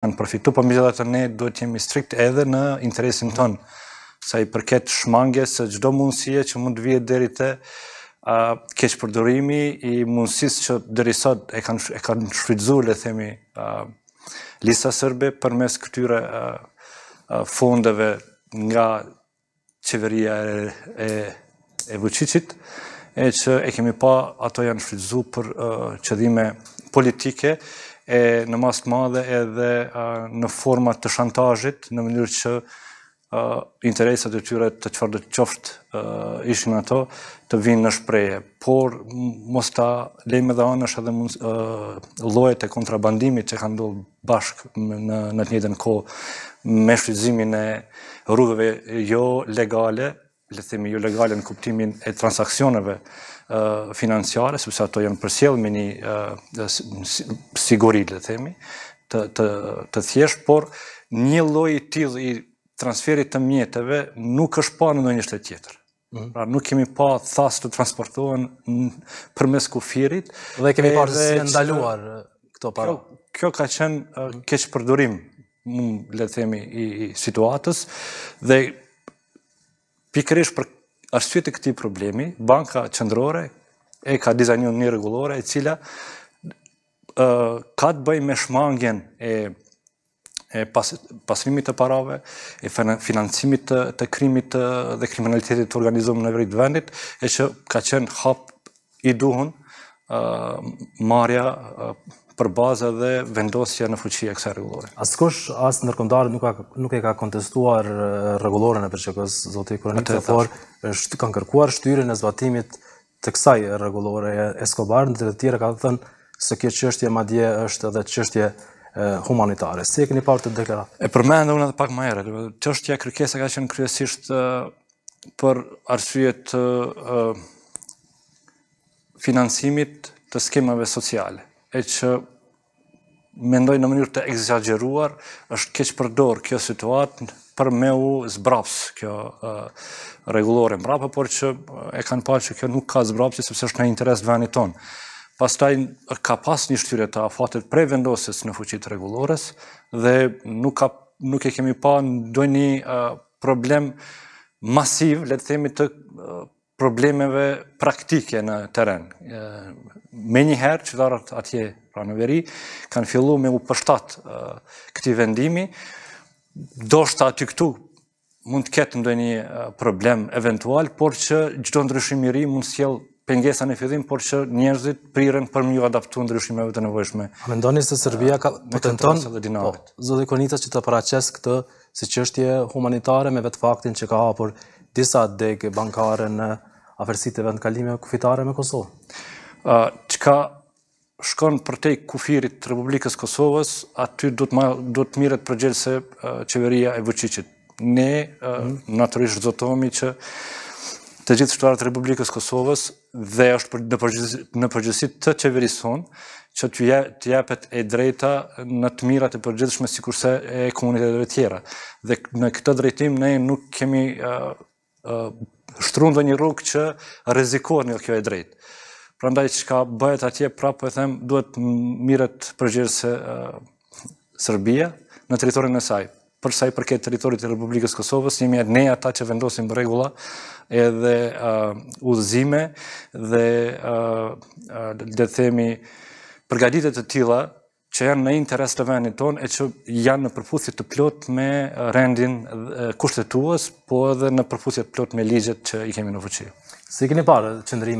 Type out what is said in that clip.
kanë përfitu, për po mizetat të ne duhet jemi strikt edhe në interesin tonë, sa i përket shmange se gjdo mundësie që mund të vijet deri të keqë përdorimi i mundësis që dheri sot e kanë shfridzu, le themi, lisa sërbe për mes këtyre fondeve nga qeveria e vëqicit, e që e kemi pa ato janë shfridzu për qëdhime politike, e në masë të madhe edhe në forma të shantazhit në mënyrë që interesat e tyre të çfarë të qoftë ishin ato të vinë në shprehje por mos ta edhe më dane është edhe llojet e kontrabandimit që kanë ndodhur bashkë në në të njëjtën kohë me shfrytëzimin e rrugëve jo legale le të themi jo legale në kuptimin e transaksioneve financiare, sepse ato janë përsjellë me një siguri, le të themi, të të thjesht, por një lloj i tillë i transferit të mjeteve nuk është pa në ndonjë shtet tjetër. Mhm. Pra nuk kemi pa thas të transportohen përmes kufirit dhe kemi parë se ndaluar këto para. Kjo, kjo ka qenë uh, keq përdorim, le të themi, i situatës dhe Pikërish për arsye të këtij problemi, banka qendrore e ka dizajnuar një rregullore e cila ë uh, ka të bëjë me shmangjen e e pas pasrimit të parave, e financimit të, të krimit të, dhe kriminalitetit të organizuar në nivel të vendit, e që ka qenë hap i duhur ë uh, marrja uh, për bazë dhe vendosje në fuqi e kësaj rregullore. Asë as ndërkombëtar nuk ka nuk e ka kontestuar rregulloren e PSK-s zoti Kronik, por është kanë kërkuar shtyri e zbatimit të kësaj rregullore Escobar dhe të tjerë ka thënë se kjo çështje madje është edhe çështje humanitare. Si e keni parë të deklaratë? E përmendë unë edhe pak më herë, çështja kërkesa ka qenë kryesisht për arsye të financimit të skemave sociale e që mendoj në mënyrë të exageruar, është keqë përdor kjo situatë për me u zbraps kjo regulore mbrapa, por që e kanë pa që kjo nuk ka zbrapsi, sepse është në interes të venit tonë. Pas taj ka pas një shtyre të afatet prej vendosis në fuqit regulores, dhe nuk e kemi pa ndoj një problem masiv, letë themi të problemeve praktike në teren. Me njëherë, qëtarët atje pra në veri, kanë fillu me u përshtat këti vendimi, do shta aty këtu mund të ketë ndonjë problem eventual, por që gjdo ndryshim i ri mund të sjellë pengesa në fillim, por që njerëzit priren për më ju adaptu ndryshimeve të nevojshme. A me ndoni se Serbia ka potenton, po, zodi Konita që të paraces këtë si qështje humanitare me vetë faktin që ka hapur disa degë bankare në afersit e vendkalime kufitare me Kosovë? që ka shkon për te kufirit të Republikës Kosovës, aty do të miret për se qeveria e Vëqicit. Ne, mhm. naturisht zotomi që të gjithë shtuarët të Republikës Kosovës dhe është në përgjësit të qeverison, që të japet e drejta në të mirat e përgjithshme si kurse e të tjera. Dhe në këtë drejtim, ne nuk kemi shtrundë një rukë që rezikohet një kjo e drejtë prandaj që ka bëhet atje prapë e them duhet miret përgjërës e, Serbia në teritorin e saj. Përsa i përket teritorit e Republikës Kosovës, jemi e ne ata që vendosim regula edhe udhëzime dhe dhe themi përgaditet të tila që janë në interes të venit tonë e që janë në përfusit të plot me rendin kushtetuas, po edhe në përfusit të plot me ligjet që i kemi në fëqia. Si keni parë qëndrimi?